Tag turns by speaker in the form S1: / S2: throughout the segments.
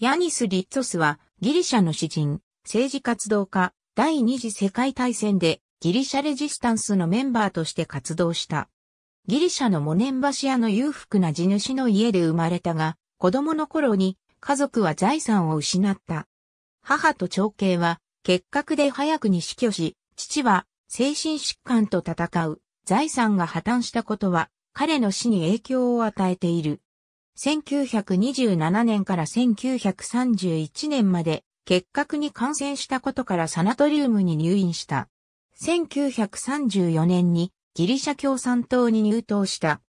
S1: ヤニス・リッツォスはギリシャの詩人、政治活動家、第二次世界大戦でギリシャレジスタンスのメンバーとして活動した。ギリシャのモネンバシアの裕福な地主の家で生まれたが、子供の頃に家族は財産を失った。母と長兄は結核で早くに死去し、父は精神疾患と戦う財産が破綻したことは彼の死に影響を与えている。1927年から1931年まで結核に感染したことからサナトリウムに入院した。1934年にギリシャ共産党に入党した。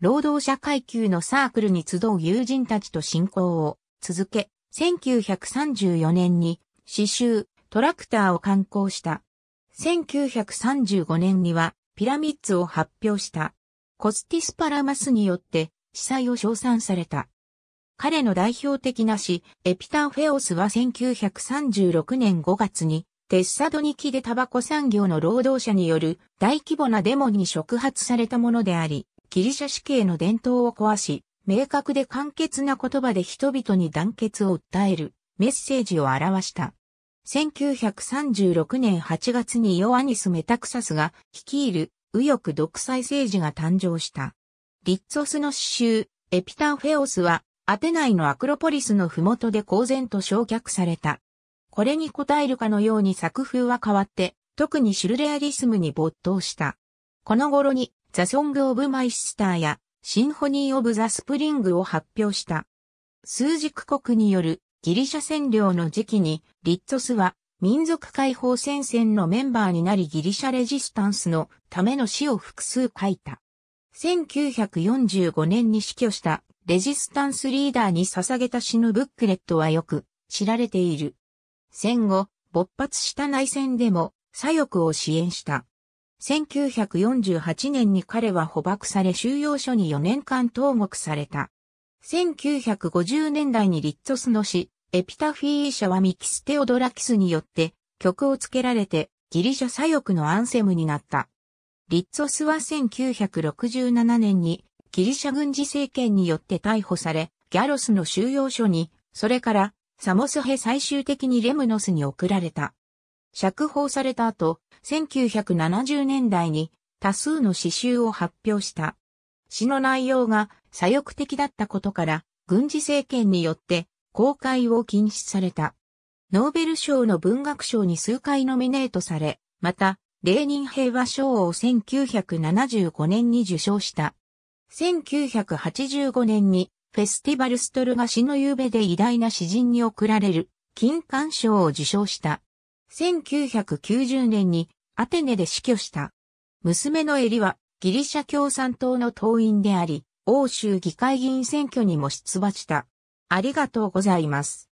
S1: 労働者階級のサークルに集う友人たちと進行を続け、1934年に詩集トラクターを刊行した。1935年にはピラミッツを発表した。コスティスパラマスによって司祭を称賛された。彼の代表的な詩、エピタンフェオスは1936年5月に、テッサドニキでタバコ産業の労働者による大規模なデモに触発されたものであり、ギリシャ死刑の伝統を壊し、明確で簡潔な言葉で人々に団結を訴えるメッセージを表した。1936年8月にヨアニス・メタクサスが率いる右翼独裁政治が誕生した。リッツォスの詩集、エピタフェオスは、アテナイのアクロポリスの麓で公然と焼却された。これに応えるかのように作風は変わって、特にシュルレアリスムに没頭した。この頃に、ザ・ソング・オブ・マイ・シスターや、シンフォニー・オブ・ザ・スプリングを発表した。数軸国によるギリシャ占領の時期に、リッツォスは民族解放戦線のメンバーになりギリシャレジスタンスのための詩を複数書いた。1945年に死去したレジスタンスリーダーに捧げた死のブックレットはよく知られている。戦後、勃発した内戦でも左翼を支援した。1948年に彼は捕獲され収容所に4年間投獄された。1950年代にリッツォスの詩、エピタフィー社はミキス・テオドラキスによって曲をつけられてギリシャ左翼のアンセムになった。リッツォスは1967年にギリシャ軍事政権によって逮捕され、ギャロスの収容所に、それからサモスヘ最終的にレムノスに送られた。釈放された後、1970年代に多数の詩集を発表した。詩の内容が左翼的だったことから、軍事政権によって公開を禁止された。ノーベル賞の文学賞に数回ノミネートされ、また、レーニン平和賞を1975年に受賞した。1985年にフェスティバルストルガ死の夕べで偉大な詩人に贈られる金冠賞を受賞した。1990年にアテネで死去した。娘のエリはギリシャ共産党の党員であり、欧州議会議員選挙にも出馬した。ありがとうございます。